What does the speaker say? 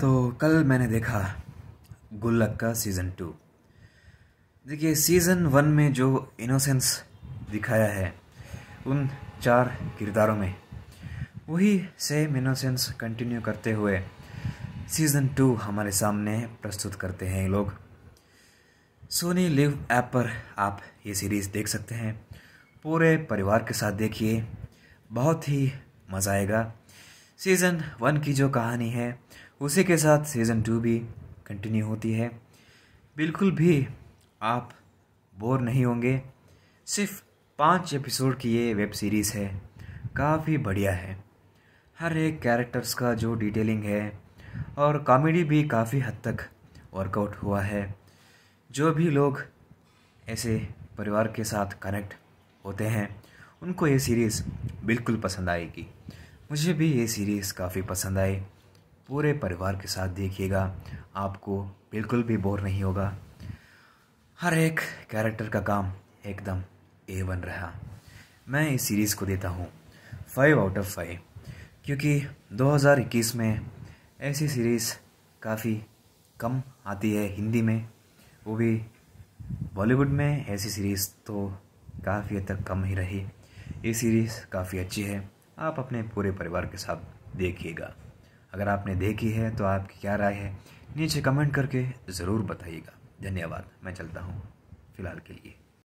तो कल मैंने देखा गुल्लक का सीज़न टू देखिए सीज़न वन में जो इनोसेंस दिखाया है उन चार किरदारों में वही सेम इनोसेंस कंटिन्यू करते हुए सीज़न टू हमारे सामने प्रस्तुत करते हैं ये लोग सोनी लिव ऐप पर आप ये सीरीज़ देख सकते हैं पूरे परिवार के साथ देखिए बहुत ही मज़ा आएगा सीज़न वन की जो कहानी है उसी के साथ सीज़न टू भी कंटिन्यू होती है बिल्कुल भी आप बोर नहीं होंगे सिर्फ पाँच एपिसोड की ये वेब सीरीज़ है काफ़ी बढ़िया है हर एक कैरेक्टर्स का जो डिटेलिंग है और कॉमेडी भी काफ़ी हद तक वर्कआउट हुआ है जो भी लोग ऐसे परिवार के साथ कनेक्ट होते हैं उनको ये सीरीज़ बिल्कुल पसंद आएगी मुझे भी ये सीरीज़ काफ़ी पसंद आई पूरे परिवार के साथ देखिएगा आपको बिल्कुल भी बोर नहीं होगा हर एक कैरेक्टर का काम एकदम ए वन रहा मैं इस सीरीज़ को देता हूँ फाइव आउट ऑफ फाइव क्योंकि 2021 में ऐसी सीरीज़ काफ़ी कम आती है हिंदी में वो भी बॉलीवुड में ऐसी सीरीज़ तो काफ़ी हद तक कम ही रही ये सीरीज़ काफ़ी अच्छी है आप अपने पूरे परिवार के साथ देखिएगा अगर आपने देखी है तो आपकी क्या राय है नीचे कमेंट करके ज़रूर बताइएगा धन्यवाद मैं चलता हूँ फ़िलहाल के लिए